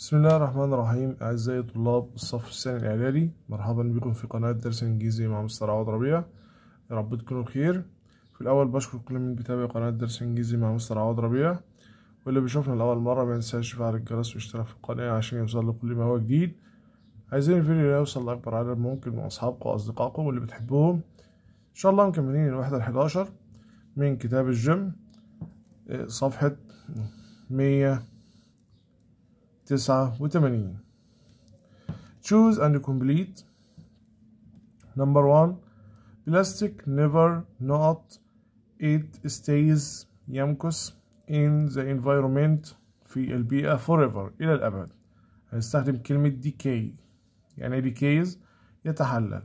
بسم الله الرحمن الرحيم أعزائي طلاب الصف الثاني الإعدادي مرحبا بكم في قناة درس إنجليزي مع مستر عوض ربيع يا رب تكونوا بخير في الأول بشكر كل من بيتابع قناة درس إنجليزي مع مستر عوض ربيع واللي بيشوفنا لأول مرة مينساش يفعل الجرس ويشترك في القناة عشان يوصل كل ما هو جديد عايزين الفيديو ده يوصل لأكبر عدد ممكن من أصحابكم وأصدقائكم واللي بتحبوهم إن شاء الله مكملين الوحدة الحداشر من كتاب الجيم آه، صفحة مية تسعة وثمانين choose and complete number one plastic never not it stays يمكس in the environment في البيئة forever إلى الأبد هنستخدم كلمة decay يعني decays يتحلل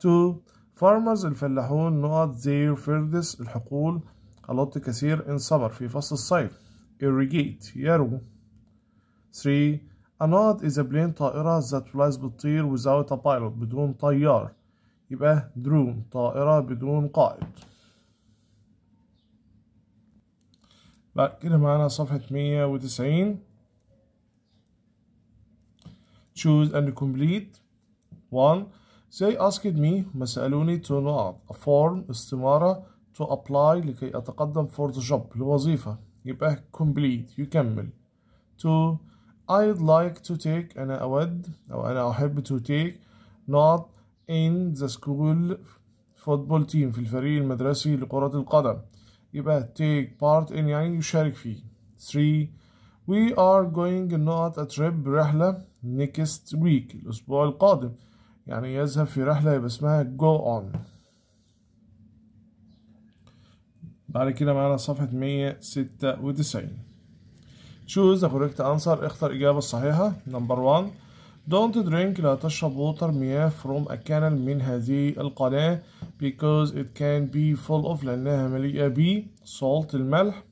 two farmers الفلاحون not their fields الحقول الوط كثير in summer في فصل الصيف irrigate يروي 3. A not is a plane طائرة that flies بتطير without a pilot بدون طيار يبقى drone طائرة بدون قائد بعد كده معانا صفحة 190 choose and complete 1 they asked me ما سألوني to not a form استمارة to apply لكي أتقدم for the job لوظيفة يبقى complete يكمل 2 I'd like to take أنا أود أو أنا أحب to take not in the school football team في الفريق المدرسي لكرة القدم يبقى take part in يعني يشارك فيه 3 we are going not a trip رحلة next week الأسبوع القادم يعني يذهب في رحلة يبقى اسمها go on بعد كده معانا صفحة مية ستة وتسعين choose the correct answer اختر الإجابة الصحيحة number one don't drink لا تشرب water مياه from a canal من هذه القناة because it can be full of لأنها مليئة ب salt الملح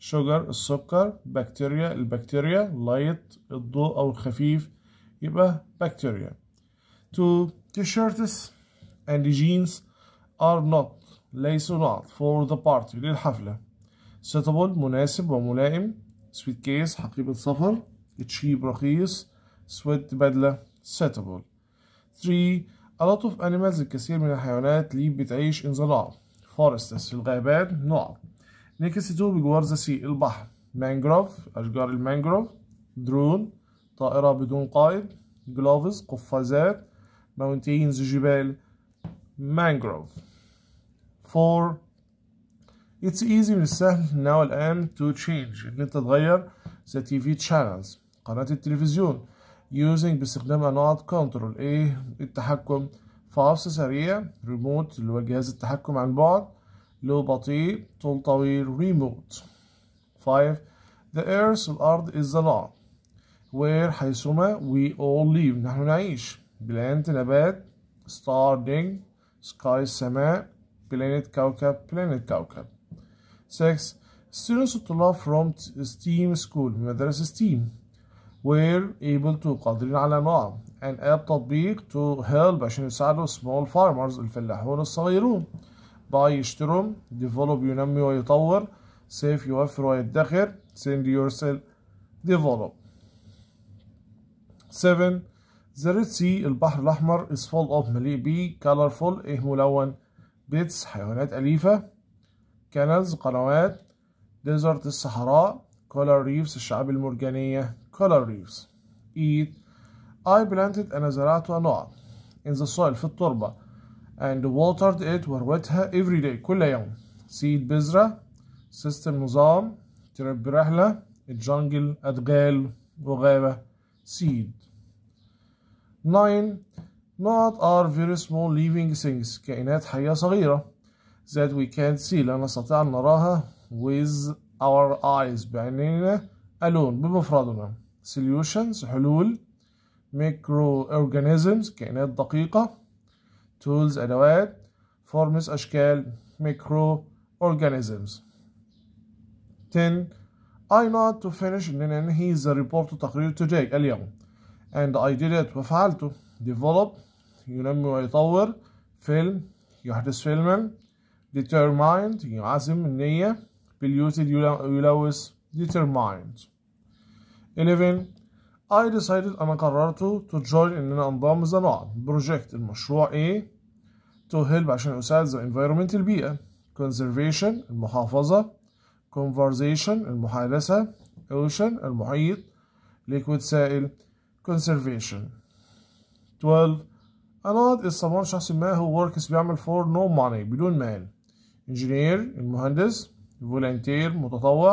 sugar السكر bacteria البكتيريا light الضوء أو الخفيف يبقى bacteria two t-shirts and jeans are not ليسوا not for the party للحفلة suitable مناسب وملائم سويت كيس حقيبة سفر تشيب رخيص سويت بدلة سيتابل 3 A lot of animals الكثير من الحيوانات اللي بتعيش in the raw forests في الغابات نوع next to بجوار the sea البحر مانجروف أشجار المانجروف درون طائرة بدون قائد جلوفز قفازات mountains جبال مانجروف 4 It's easy من السهل now الآن to change إن أنت تغير the TV channels قناة التلفزيون using باستخدام أنواع control A التحكم فاصل سريع remote اللي هو جهاز التحكم عن بعد له بطيء طول طويل remote 5 the earth الأرض is the law where حيثما we all live نحن نعيش بلانت نبات star ding sky السماء planet كوكب planet كوكب 6 students الطلاب from STEAM school من مدرسة STEAM were able to قادرين على نوع an app تطبيق to help عشان يساعدوا small farmers الفلاحون الصغيرون buy يشتروا develop ينمي ويطور save يوفر ويدخر send yourself develop 7 The Red Sea البحر الأحمر is full of مليء بي colorful إيه ملون bits حيوانات أليفة كنلز قنوات ديزرت الصحراء كولر ريفز الشعاب المرجانية كولر ريفز eat I planted أنا زرعت نوع in the soil في التربة and watered it ورويتها every day كل يوم seed بذرة system نظام تربي رحلة الجنجل أدغال وغابة seed 9 نقط are very small living things كائنات حية صغيرة that we can see لا نستطيع أن نراها with our eyes بعينينا alone بمفردنا solutions حلول microorganisms كائنات دقيقة tools أدوات forms أشكال microorganisms 10 I not to finish إننا ننهي the report تقرير today اليوم and I did it وفعلته develop ينمي ويطور فيلم يحدث فيلما determined ينعزم النية polluted يلوث determined 11 I decided أنا قررت to join إن أنا أنضم زراعة project المشروع A to help عشان أساعد the environment البيئة conservation المحافظة conversation المحادثة ocean المحيط liquid سائل conservation 12 أنا is شخص ما هو works بيعمل for no money بدون مال انجينير المهندس فولنتير متطوع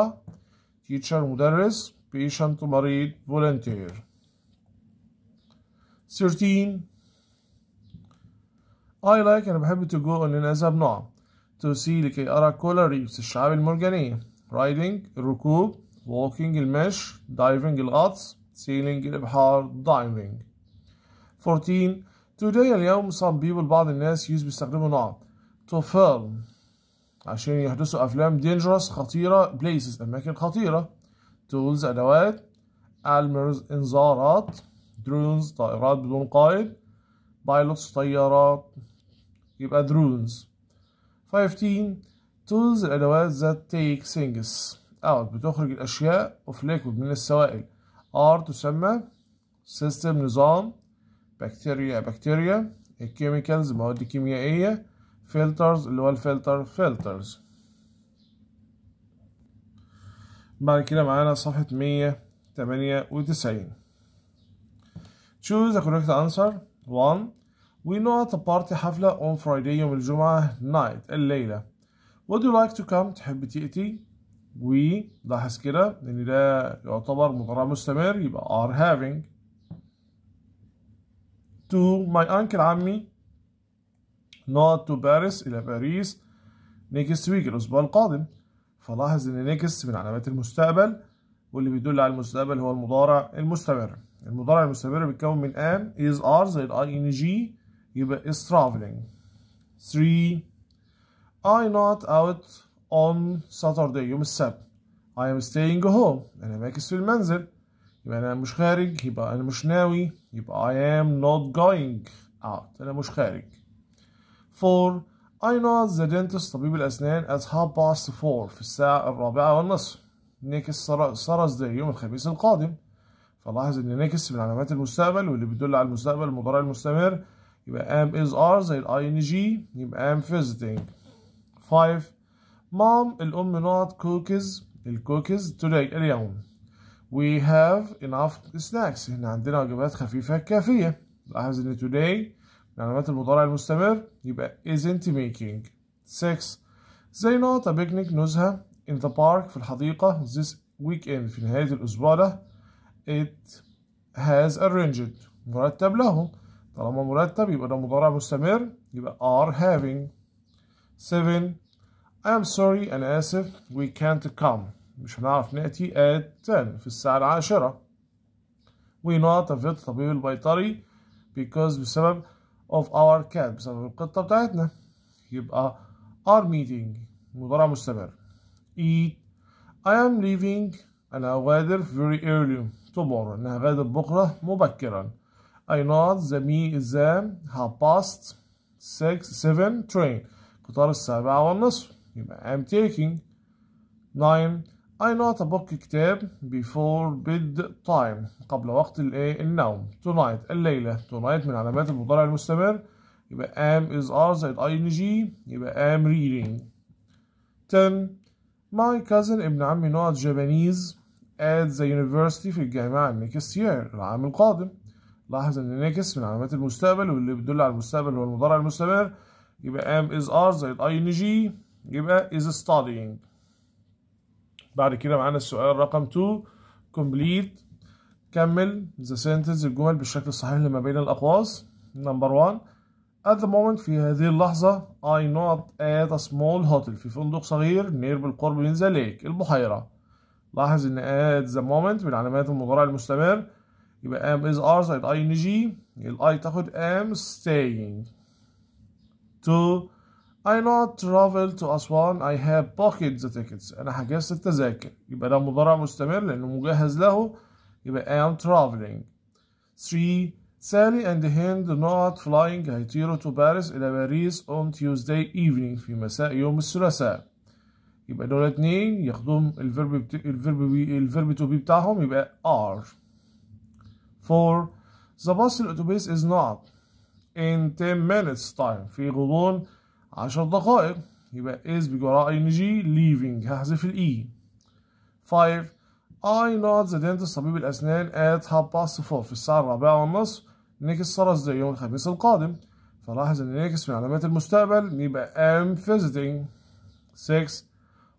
تيتشر مدرس بيشنت مريض فولنتير 13 I like أنا بحب to go إن نذهب نعم to see لكي أرى coral reefs الشعاب المرجانية riding الركوب walking Mesh diving الغطس sailing الإبحار diving 14 today اليوم some people بعض الناس use بيستخدموا نعم to film عشان يحدثوا أفلام دينجرس خطيرة بليسز أماكن خطيرة تولز أدوات ألمرز إنذارات درونز طائرات بدون قائد بايلوتس طيارات يبقى درونز 15 تولز الأدوات ذات تيك سينجس اوت بتخرج الأشياء اوف ليكويد من السوائل ار تسمى سيستم نظام بكتيريا بكتيريا الكيميكالز مواد كيميائية filters اللي هو الفلتر filters بعد كده معانا صفحة مية تمانية وتسعين choose the correct answer 1 we know at a party حفلة on Friday يوم الجمعة night الليلة would you like to come تحب تأتي we لاحظ كده لأن ده يعتبر مضارع مستمر يبقى are having to my uncle عمي not to Paris إلى باريس next week الأسبوع القادم فلاحظ إن next من علامات المستقبل واللي بيدل على المستقبل هو المضارع المستمر المضارع المستمر بيتكون من am is are زي ing يبقى is traveling 3 I not out on Saturday يوم السبت I am staying home أنا ماكس في المنزل يبقى أنا مش خارج يبقى أنا مش ناوي يبقى I am not going out أنا مش خارج 4 I know the dentist طبيب الأسنان at half past four في الساعة الرابعة والنصف next Thursday يوم الخميس القادم فلاحظ إن next من علامات المستقبل واللي بتدل على المستقبل المضارع المستمر يبقى am is are زي ال ing يبقى am visiting 5 mom الأم not cookies الكوكيز today اليوم we have enough snacks هنا عندنا وجبات خفيفة كافية لاحظ إن today العلامات المضارع المستمر يبقى isn't making 6 زي نقطة بيكنيك نزهة in the park في الحديقة this weekend في نهاية الأسبوع ده it has arranged مرتب له طالما مرتب يبقى ده مضارع مستمر يبقى are having 7 I'm sorry أنا آسف we can't come مش هنعرف نأتي at 10 في الساعة العاشرة we not a vet طبيب البيطري because بسبب of our camp بسبب القطة بتاعتنا يبقى our meeting مضارع مستمر eat I am leaving أنا غادر very early tomorrow أنا غادر بكرة مبكرا I not the me exam have passed 6 7 train قطار السابعة والنصف يبقى I'm taking 9 I not a book كتاب before bed time قبل وقت الايه النوم tonight الليلة tonight من علامات المضارع المستمر يبقى am is are زائد ing يبقى am reading 10 my cousin ابن عمي نقط Japanese at the university في الجامعة next year العام القادم لاحظ ان next من علامات المستقبل واللي بتدل على المستقبل هو المضارع المستمر يبقى am is are زائد ing يبقى is studying بعد كده معانا السؤال رقم 2 كومبليت كمل ذا سنتنس الجمل بالشكل الصحيح لما بين الأقواس نمبر 1 at the moment في هذه اللحظة I not at a small hotel في فندق صغير نير بالقرب من ذا ليك البحيرة لاحظ ان at the moment من علامات المضارع المستمر يبقى am is are زائد ing الاي تاخد am staying to I not travel to أسوان I have pocket the tickets أنا حجزت التذاكر يبقى ده مضارع مستمر لأنه مجهز له يبقى I am traveling 3 Sally and Hind not flying هيطيروا to Paris إلى باريس on Tuesday evening في مساء يوم الثلاثاء يبقى دول اتنين ياخدوهم الفيرب بت... الفيرب بي... الفيرب تو بي بتاعهم يبقى are 4 The bus الأتوبيس is not in 10 minutes time في غضون 10 دقائق يبقى is بجراء ing leaving هحذف الاي 5 e. I not the dentist طبيب الأسنان at half past four في الساعة الرابعة والنصف نيكس صار ازاي يوم الخميس القادم فلاحظ إن نيكس من علامات المستقبل يبقى am visiting 6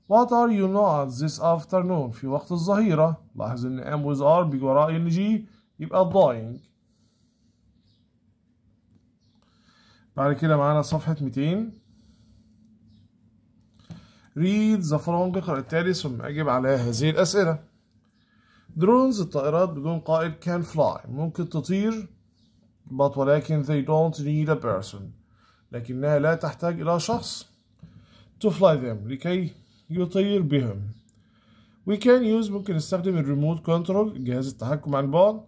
What are you not this afternoon في وقت الظهيرة لاحظ إن am with are بجراء ing يبقى dying بعد كده معانا صفحة 200 read the following تقرأ التالي ثم أجب على هذه الأسئلة drones الطائرات بدون قائد can fly ممكن تطير but ولكن they don't need a person لكنها لا تحتاج إلى شخص to fly them لكي يطير بهم we can use ممكن نستخدم الريموت كنترول جهاز التحكم عن بعد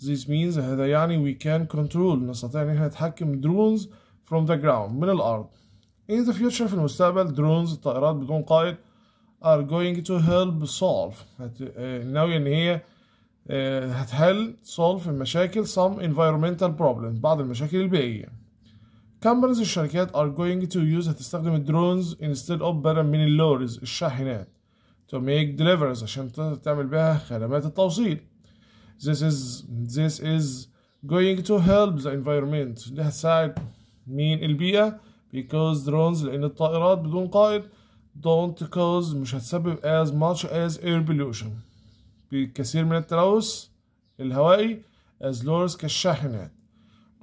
this means هذا يعني we can control نستطيع أن نتحكم drones from the ground من الأرض In the future في المستقبل drones الطائرات بدون قائد are going to help solve ناوية إن هي هتحل solve المشاكل some environmental problems بعض المشاكل البيئية companies الشركات are going to use هتستخدم الدرونز instead of better من اللوريز الشاحنات to make deliveries عشان تعمل بها خدمات التوصيل this is this is going to help the environment دي هتساعد مين البيئة because drones لأن الطائرات بدون قائد don't cause مش هتسبب as much as air pollution بكثير من التلوث الهوائي as lowers كالشاحنات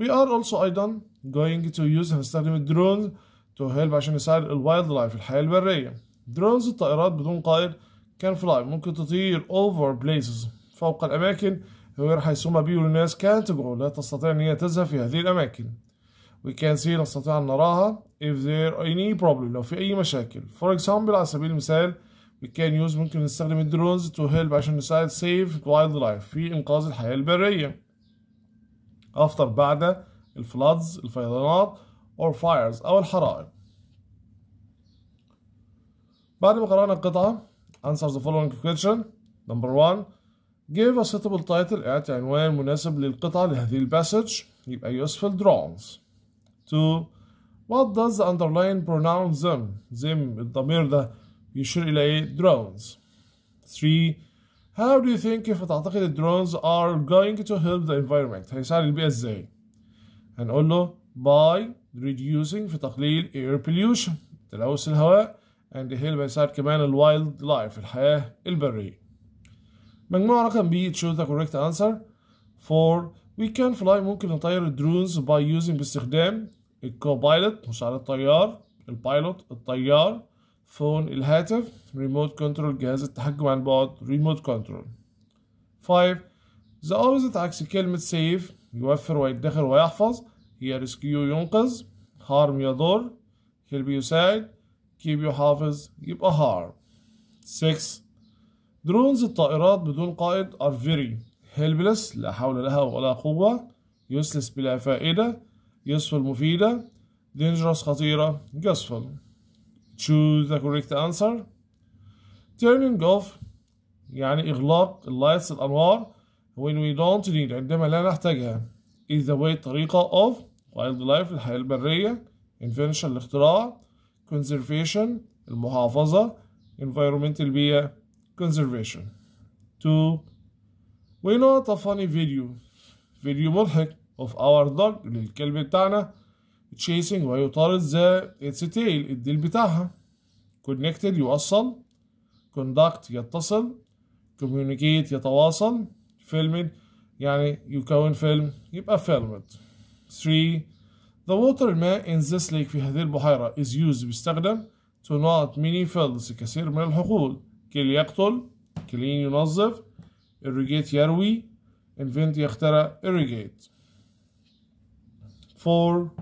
we are also أيضا going to use هنستخدم الدرون to help عشان نساعد الوايلد لايف الحياة البرية درونز الطائرات بدون قائد can fly ممكن تطير over places فوق الأماكن غير حيثما بيقول الناس كانت لا تستطيع أن هي تذهب في هذه الأماكن we can see نستطيع أن نراها if there any problem لو في أي مشاكل for example على سبيل المثال we can use ممكن نستخدم الدرونز to help عشان نساعد save wildlife في إنقاذ الحياة البرية after بعد الفلادز الفيضانات or fires أو الحرائق بعد ما قرأنا القطعة answer the following question number one give a suitable title اعطي عنوان مناسب للقطعة لهذه الباسج يبقى useful drawings to what does the underline pronoun them them الضمير ده يشير إلى drones 3 how do you think if تعتقد drones are going to help the environment هيساعد البيئة إزاي هنقول له by reducing في تقليل air pollution تلوث الهواء and help هيساعد كمان الوايلد لايف الحياة البرية مجموعة رقم B it shows the correct answer for we can fly ممكن نطير drones by using باستخدام الكوبايلوت مشعل الطيار البايلوت الطيار فون الهاتف ريموت كنترول جهاز التحكم عن بعد ريموت كنترول 5 ذا اوبزيت عكس كلمة سيف يوفر ويدخر ويحفظ هي ريسكيو ينقذ هارم يضر هيلب يساعد كيب يحافظ يبقى هارم 6 درونز الطائرات بدون قائد are very helpless لا حول لها ولا قوة useless بلا فائدة useful مفيدة dangerous خطيرة useful choose the correct answer turning off يعني إغلاق اللايتس الأنوار when we don't need عندما لا نحتاجها is the way طريقة of wild life الحياة البرية invention الاختراع conservation المحافظة environmental بيئة conservation 2 we not a funny video فيديو مضحك of our dog للكلب بتاعنا chasing ويطارد the its tail الديل بتاعها connected يوصل conduct يتصل communicate يتواصل filming يعني يكون فيلم يبقى filmed 3 The water الماء in this lake في هذه البحيرة is used بيستخدم to not many fields كثير من الحقول kill يقتل clean ينظف irrigate يروي invent يخترع irrigate for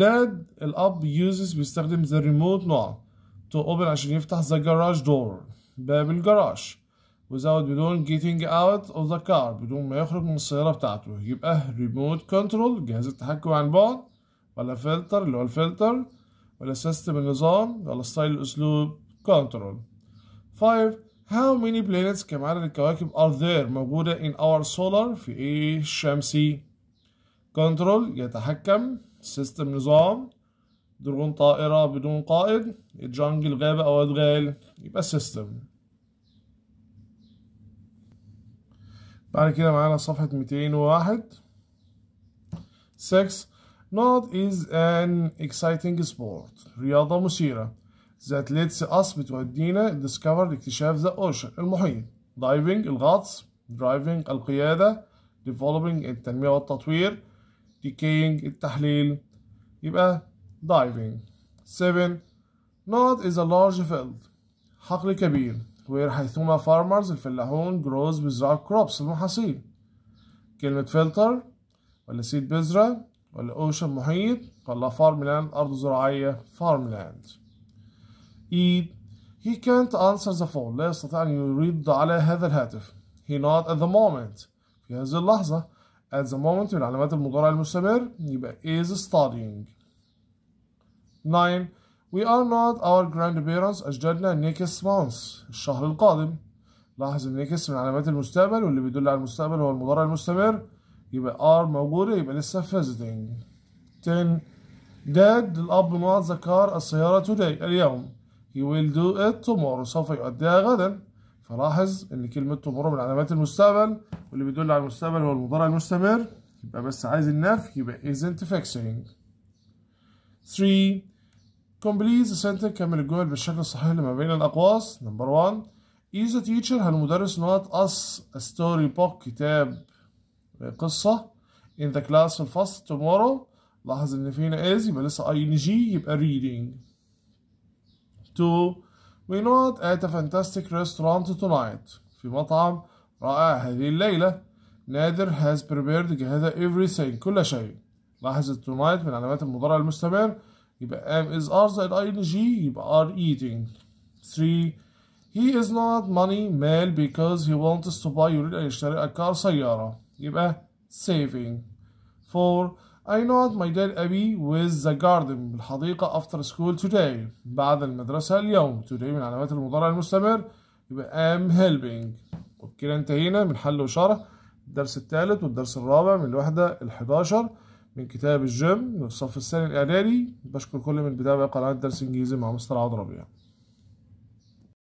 dad الاب uses بيستخدم the remote نوع to open عشان يفتح the garage door باب الجراج without بدون getting out of the car بدون ما يخرج من السيارة بتاعته يبقى remote control جهاز التحكم عن بعد ولا فلتر اللي هو الفلتر ولا سيستم النظام ولا ستايل الأسلوب control 5 How many planets كم عدد الكواكب are there موجودة in our solar في إيه الشمسي كنترول يتحكم سيستم نظام درون طائرة بدون قائد الجانجل غابة أو أدغال يبقى سيستم بعد كده معانا صفحة 201 6 Not is an exciting sport رياضة مثيرة that lets us بتودينا discover اكتشاف the ocean المحيط diving الغطس driving القيادة developing التنمية والتطوير decaying التحليل يبقى diving 7 Not is a large field حقل كبير where حيثما farmers الفلاحون grows بزراعة crops المحاصيل كلمة filter ولا seed بذرة ولا ocean محيط ولا farmland أرض زراعية farmland Eid He can't answer the phone لا يستطيع أن يرد على هذا الهاتف He not at the moment في هذه اللحظة at the moment من علامات المضارع المستمر يبقى is studying 9 we are not our grandparents أجدادنا next month الشهر القادم لاحظ ان next من علامات المستقبل واللي بيدل على المستقبل هو المضارع المستمر يبقى are موجودة يبقى لسه visiting 10 dad الأب نقط ذكر السيارة today اليوم he will do it tomorrow سوف يؤديها غدا فلاحظ ان كلمته مضروب من علامات المستقبل واللي بيدل على المستقبل هو المضارع المستمر يبقى بس عايز النفي يبقى isn't fixing 3 complete the sentence كمل الجمل بالشكل الصحيح لما بين الاقواس نمبر 1 is a teacher هل المدرس not us a story book كتاب آه، قصه in the class في الفصل tomorrow لاحظ ان في هنا is يبقى لسه ing يبقى reading 2 We not at a fantastic restaurant tonight. في مطعم رائع هذه الليلة. Neither has prepared جهاز everything كل شيء. لاحظ tonight من علامات المضارع المستمر يبقى am is are زائد ing يبقى are eating. 3 He is not money male because he wants to buy يريد أن يشتري a سيارة يبقى saving. 4 I know my dad Abby with the garden بالحديقة after school today بعد المدرسة اليوم today من علامات المضارع المستمر يبقى am helping وبكده انتهينا من حل وشرح الدرس الثالث والدرس الرابع من الوحدة الحداشر من كتاب الجيم للصف الثاني الإعدادي بشكر كل من بيتابع قناة درس إنجليزي مع مستر عبد ربيع